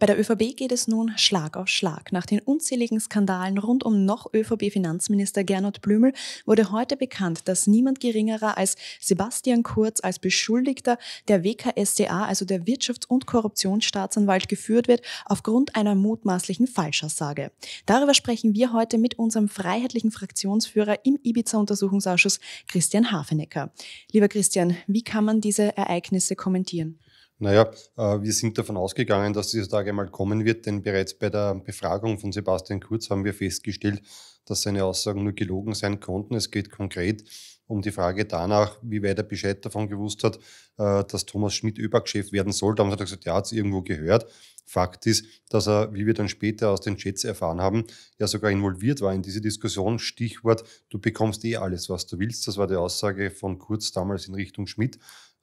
Bei der ÖVP geht es nun Schlag auf Schlag. Nach den unzähligen Skandalen rund um noch ÖVP-Finanzminister Gernot Blümel wurde heute bekannt, dass niemand geringerer als Sebastian Kurz als Beschuldigter der WKSDA, also der Wirtschafts- und Korruptionsstaatsanwalt, geführt wird aufgrund einer mutmaßlichen Falschaussage. Darüber sprechen wir heute mit unserem freiheitlichen Fraktionsführer im Ibiza-Untersuchungsausschuss, Christian Hafenecker. Lieber Christian, wie kann man diese Ereignisse kommentieren? Naja, äh, wir sind davon ausgegangen, dass dieser Tag einmal kommen wird, denn bereits bei der Befragung von Sebastian Kurz haben wir festgestellt, dass seine Aussagen nur gelogen sein konnten. Es geht konkret um die Frage danach, wie weit er Bescheid davon gewusst hat, äh, dass Thomas Schmidt öbag werden soll. Da haben sie gesagt, ja, hat es irgendwo gehört. Fakt ist, dass er, wie wir dann später aus den Chats erfahren haben, ja sogar involviert war in diese Diskussion. Stichwort, du bekommst eh alles, was du willst. Das war die Aussage von Kurz damals in Richtung Schmidt.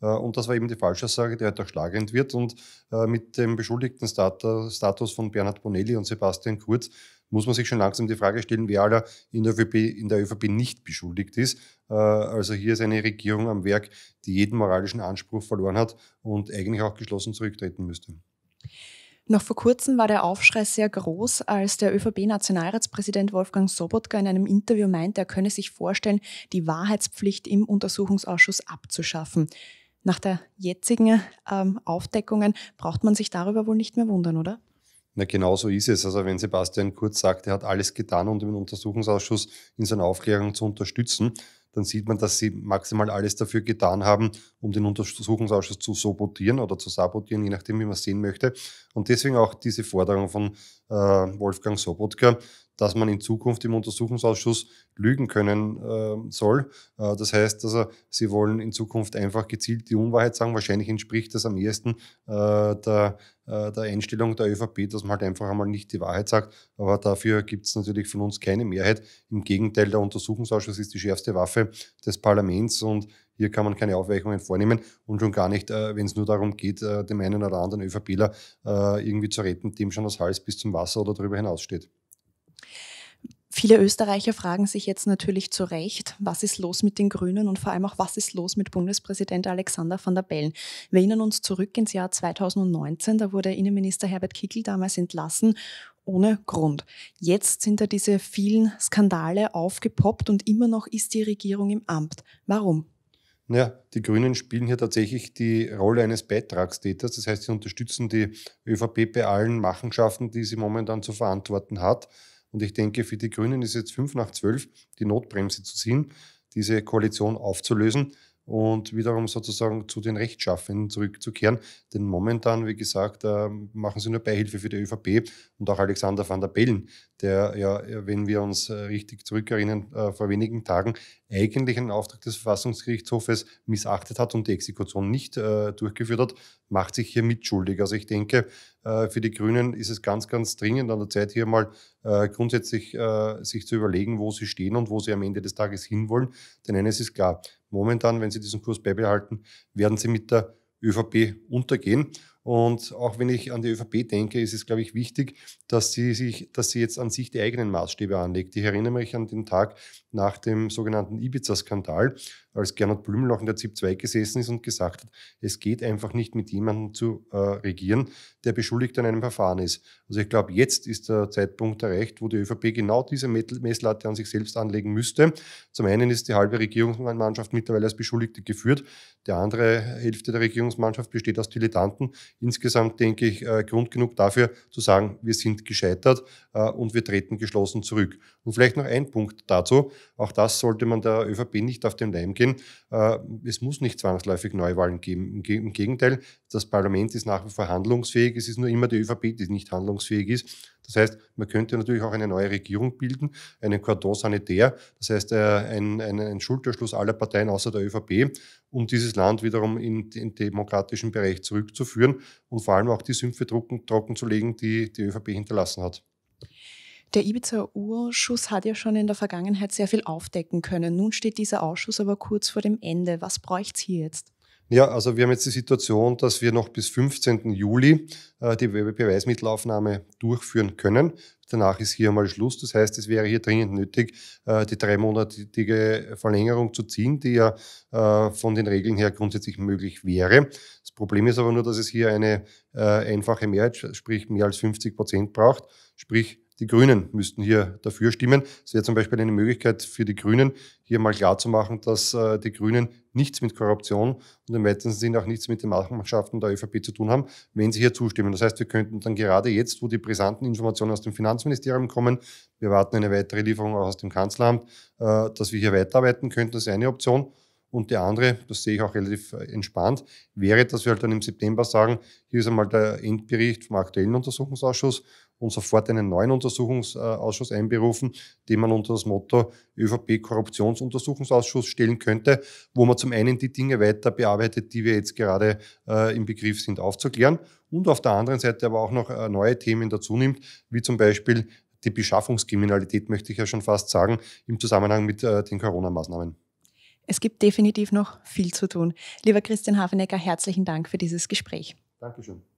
Äh, und das war eben die falsche Aussage, die heute halt auch schlagend wird. Und äh, mit dem beschuldigten Status von Bernhard Bonelli und Sebastian Kurz muss man sich schon langsam die Frage stellen, wer aller in der ÖVP, in der ÖVP nicht beschuldigt ist. Äh, also hier ist eine Regierung am Werk, die jeden moralischen Anspruch verloren hat und eigentlich auch geschlossen zurücktreten müsste. Noch vor kurzem war der Aufschrei sehr groß, als der ÖVP-Nationalratspräsident Wolfgang Sobotka in einem Interview meinte, er könne sich vorstellen, die Wahrheitspflicht im Untersuchungsausschuss abzuschaffen nach der jetzigen ähm, Aufdeckungen braucht man sich darüber wohl nicht mehr wundern, oder? Na, genau so ist es. Also wenn Sebastian Kurz sagt, er hat alles getan, um den Untersuchungsausschuss in seiner Aufklärung zu unterstützen, dann sieht man, dass sie maximal alles dafür getan haben, um den Untersuchungsausschuss zu sabotieren oder zu sabotieren, je nachdem, wie man es sehen möchte. Und deswegen auch diese Forderung von äh, Wolfgang Sobotka, dass man in Zukunft im Untersuchungsausschuss lügen können äh, soll. Äh, das heißt, also, sie wollen in Zukunft einfach gezielt die Unwahrheit sagen. Wahrscheinlich entspricht das am ehesten äh, der, äh, der Einstellung der ÖVP, dass man halt einfach einmal nicht die Wahrheit sagt. Aber dafür gibt es natürlich von uns keine Mehrheit. Im Gegenteil, der Untersuchungsausschuss ist die schärfste Waffe des Parlaments und hier kann man keine Aufweichungen vornehmen und schon gar nicht, äh, wenn es nur darum geht, äh, dem einen oder anderen ÖVPler irgendwie zu retten, dem schon das Hals bis zum Wasser oder darüber hinaus steht. Viele Österreicher fragen sich jetzt natürlich zu Recht, was ist los mit den Grünen und vor allem auch, was ist los mit Bundespräsident Alexander van der Bellen. Wir erinnern uns zurück ins Jahr 2019, da wurde Innenminister Herbert Kickl damals entlassen ohne Grund. Jetzt sind da diese vielen Skandale aufgepoppt und immer noch ist die Regierung im Amt. Warum? Ja, die Grünen spielen hier tatsächlich die Rolle eines Beitragstäters. Das heißt, sie unterstützen die ÖVP bei allen Machenschaften, die sie momentan zu verantworten hat. Und ich denke, für die Grünen ist jetzt fünf nach zwölf die Notbremse zu ziehen, diese Koalition aufzulösen, und wiederum sozusagen zu den Rechtschaffenen zurückzukehren. Denn momentan, wie gesagt, äh, machen sie nur Beihilfe für die ÖVP und auch Alexander van der Bellen, der ja, äh, wenn wir uns äh, richtig zurückerinnern, vor wenigen Tagen eigentlich einen Auftrag des Verfassungsgerichtshofes missachtet hat und die Exekution nicht durchgeführt hat, macht sich hier mitschuldig. Also ich denke, für die Grünen ist es ganz, ganz dringend an der Zeit, hier mal grundsätzlich sich zu überlegen, wo sie stehen und wo sie am Ende des Tages hinwollen. Denn eines ist klar, Momentan, wenn Sie diesen Kurs beibehalten, werden Sie mit der ÖVP untergehen. Und auch wenn ich an die ÖVP denke, ist es, glaube ich, wichtig, dass sie, sich, dass sie jetzt an sich die eigenen Maßstäbe anlegt. Ich erinnere mich an den Tag nach dem sogenannten Ibiza-Skandal, als Gernot Blümel noch in der ZIP 2 gesessen ist und gesagt hat, es geht einfach nicht mit jemandem zu äh, regieren, der beschuldigt an einem Verfahren ist. Also ich glaube, jetzt ist der Zeitpunkt erreicht, wo die ÖVP genau diese Messlatte an sich selbst anlegen müsste. Zum einen ist die halbe Regierungsmannschaft mittlerweile als Beschuldigte geführt, die andere Hälfte der Regierungsmannschaft besteht aus Dilettanten insgesamt, denke ich, äh, Grund genug dafür zu sagen, wir sind gescheitert äh, und wir treten geschlossen zurück. Und vielleicht noch ein Punkt dazu, auch das sollte man der ÖVP nicht auf den Leim gehen. Äh, es muss nicht zwangsläufig Neuwahlen geben. Im Gegenteil, das Parlament ist nach wie vor handlungsfähig, es ist nur immer die ÖVP, die nicht handlungsfähig ist. Das heißt, man könnte natürlich auch eine neue Regierung bilden, einen Cordon sanitär, das heißt äh, ein, ein, ein Schulterschluss aller Parteien außer der ÖVP, um dieses Land wiederum in den demokratischen Bereich zurückzuführen und vor allem auch die Sümpfe trocken, trocken zu legen, die die ÖVP hinterlassen hat. Der Ibiza-Urschuss hat ja schon in der Vergangenheit sehr viel aufdecken können. Nun steht dieser Ausschuss aber kurz vor dem Ende. Was bräuchte es hier jetzt? Ja, also wir haben jetzt die Situation, dass wir noch bis 15. Juli äh, die Beweismittelaufnahme durchführen können. Danach ist hier mal Schluss. Das heißt, es wäre hier dringend nötig, äh, die dreimonatige Verlängerung zu ziehen, die ja äh, von den Regeln her grundsätzlich möglich wäre. Das Problem ist aber nur, dass es hier eine äh, einfache Mehrheit, sprich mehr als 50 Prozent braucht. Sprich, die Grünen müssten hier dafür stimmen. Es wäre zum Beispiel eine Möglichkeit für die Grünen, hier mal klarzumachen, dass äh, die Grünen nichts mit Korruption und im weitesten Sinne auch nichts mit den Machenschaften der ÖVP zu tun haben, wenn sie hier zustimmen. Das heißt, wir könnten dann gerade jetzt, wo die brisanten Informationen aus dem Finanzministerium kommen, wir warten eine weitere Lieferung auch aus dem Kanzleramt, äh, dass wir hier weiterarbeiten könnten, das ist eine Option. Und der andere, das sehe ich auch relativ äh, entspannt, wäre, dass wir halt dann im September sagen, hier ist einmal der Endbericht vom aktuellen Untersuchungsausschuss und sofort einen neuen Untersuchungsausschuss äh, einberufen, den man unter das Motto ÖVP-Korruptionsuntersuchungsausschuss stellen könnte, wo man zum einen die Dinge weiter bearbeitet, die wir jetzt gerade äh, im Begriff sind aufzuklären und auf der anderen Seite aber auch noch äh, neue Themen dazu nimmt, wie zum Beispiel die Beschaffungskriminalität, möchte ich ja schon fast sagen, im Zusammenhang mit äh, den Corona-Maßnahmen. Es gibt definitiv noch viel zu tun. Lieber Christian Hafenecker, herzlichen Dank für dieses Gespräch. Dankeschön.